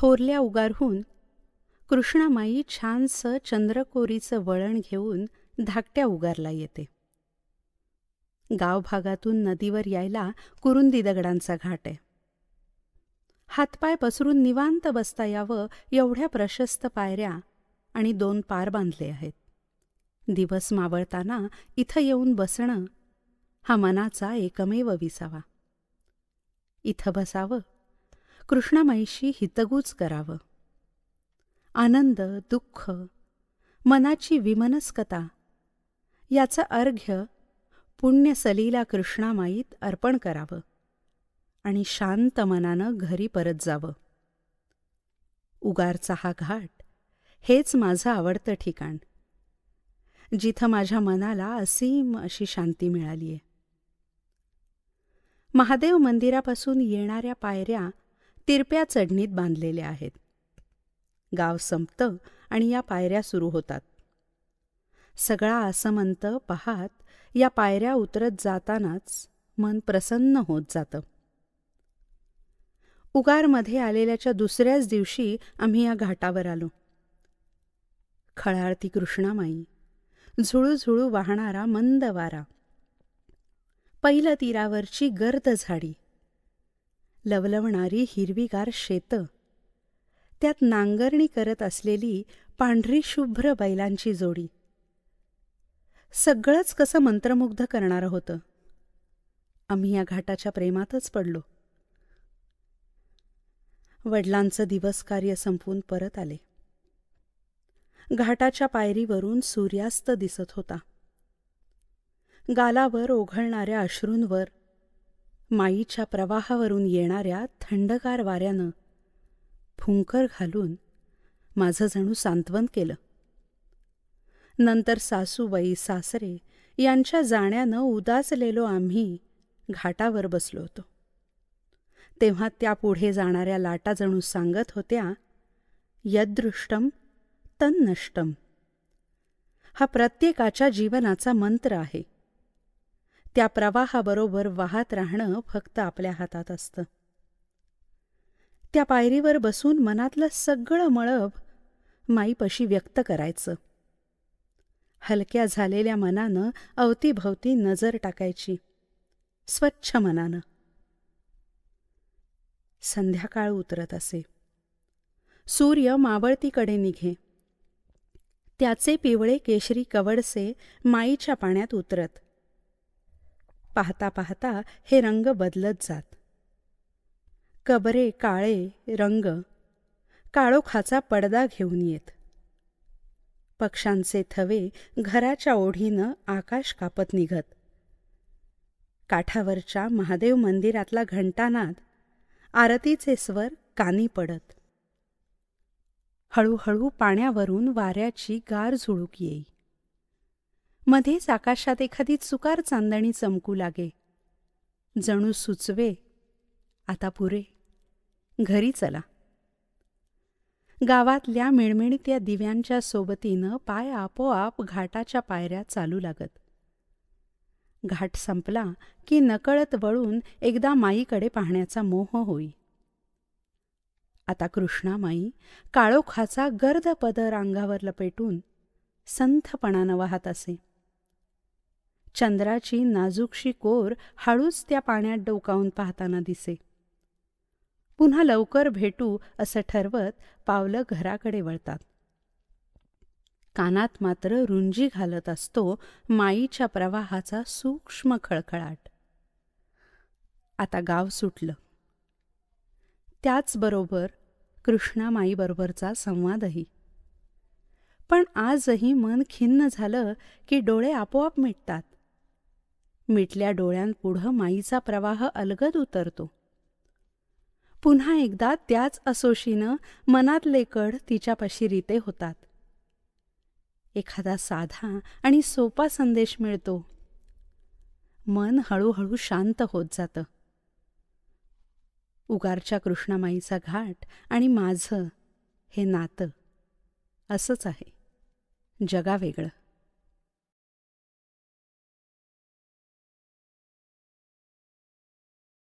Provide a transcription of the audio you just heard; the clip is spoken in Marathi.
थोरल्या उगारहून कृष्णामाई छानसं चंद्रकोरीचं वळण घेऊन धाकट्या उगारला येते गावभागातून नदीवर यायला कुरुंदी दगडांचा घाट आहे हातपाय पसरून निवांत बसता यावं एवढ्या प्रशस्त पायऱ्या आणि दोन पार बांधले आहेत दिवस मावळताना इथं येऊन बसणं हा मनाचा एकमेव विसावा इथं बसावं कृष्णामाईशी हितगूज करावं आनंद दुःख मनाची विमनस्कता याचं अर्घ्य पुण्यसलीला कृष्णामाईत अर्पण करावं आणि शांत मनानं घरी परत जावं उगारचा हा घाट हेच माझं आवडतं ठिकाण जिथं माझ्या मनाला असीम अशी शांती मिळालीय महादेव मंदिरापासून येणाऱ्या पायऱ्या तिरप्या चढणीत बांधलेल्या आहेत गाव संपतं आणि या पायऱ्या सुरू होतात सगळा आसमंत पाहात या पायऱ्या उतरत जातानाच मन प्रसन्न होत जातं उगारमध्ये आलेल्याच्या दुसऱ्याच दिवशी आम्ही या घाटावर आलो खळाळती कृष्णामाई झुळूझुळू वाहणारा मंद वारा पहिलं तीरावरची गर्द झाडी लवलवणारी हिरवीगार शेत, त्यात नांगरणी करत असलेली पांढरी शुभ्र बैलांची जोडी सगळंच कसं मंत्रमुग्ध करणारं होतं आम्ही या घाटाच्या प्रेमातच पडलो वडिलांचं दिवस कार्य संपवून परत आले घाटाच्या पायरीवरून सूर्यास्त दिसत होता गालावर ओघळणाऱ्या अश्रूंवर माईच्या प्रवाहावरून येणाऱ्या थंडगार वाऱ्यानं फुंकर घालून माझं जणू सांत्वन केलं नंतर सासूबाई सासरे यांच्या जाण्यानं उदासलेलो आम्ही घाटावर बसलो होतो तेव्हा त्या पुढे जाणाऱ्या लाटा जणू सांगत होत्या यदृष्टम तन्नष्टम हा प्रत्येकाच्या जीवनाचा मंत्र आहे त्या प्रवाहाबरोबर वाहत राहणं फक्त आपल्या हातात असतं त्या पायरीवर बसून मनातलं सगळं मळब माईपशी व्यक्त करायचं हलक्या झालेल्या मनानं अवतीभवती नजर टाकायची स्वच्छ मनानं संध्याकाळ उतरत असे सूर्य मावळतीकडे निघे त्याचे पिवळे केशरी कवडसे माईच्या पाण्यात उतरत पाहता पाहता हे रंग बदलत जात कबरे काळे रंग काळोखाचा पडदा घेऊन येत पक्ष्यांचे थवे घराच्या ओढीनं आकाश कापत निघत काठावरच्या महादेव मंदिरातला घंटानाद आरतीचे स्वर कानी पडत हळूहळू पाण्यावरून वाऱ्याची गार झुळूक येई मध्येच आकाशात एखादी चुकार चांदणी चमकू लागे जणू सुचवे आता पुरे घरी चला गावातल्या या दिव्यांच्या सोबतीनं पाय आपोआप घाटाच्या पायऱ्या चालू लागत घाट संपला की नकळत वळून एकदा माईकडे पाहण्याचा मोह होई आता कृष्णामाई काळोखाचा गर्द पदर अंगावर लपेटून संथपणानं वाहत असे चंद्राची नाजूकशी कोर हळूच त्या पाण्यात डोकावून पाहताना दिसे पुन्हा लवकर भेटू असं ठरवत पावलं घराकडे वळतात कानात मात्र रुंजी घालत असतो माईच्या प्रवाहाचा सूक्ष्म खळखळाट आता गाव सुटलं त्याचबरोबर कृष्णामाईबरोबरचा संवादही पण आजही मन खिन्न झालं की डोळे आपोआप मिटतात मिटल्या डोळ्यांपुढं माईचा प्रवाह अलगद उतरतो पुन्हा एकदा त्याच असोशीनं मनात कड तिच्यापाशी रीते होतात एखादा साधा आणि सोपा संदेश मिळतो मन हळूहळू शांत होत जातं उगारच्या कृष्णामाईचा घाट आणि माझं हे नातं असंच आहे जगावेगळं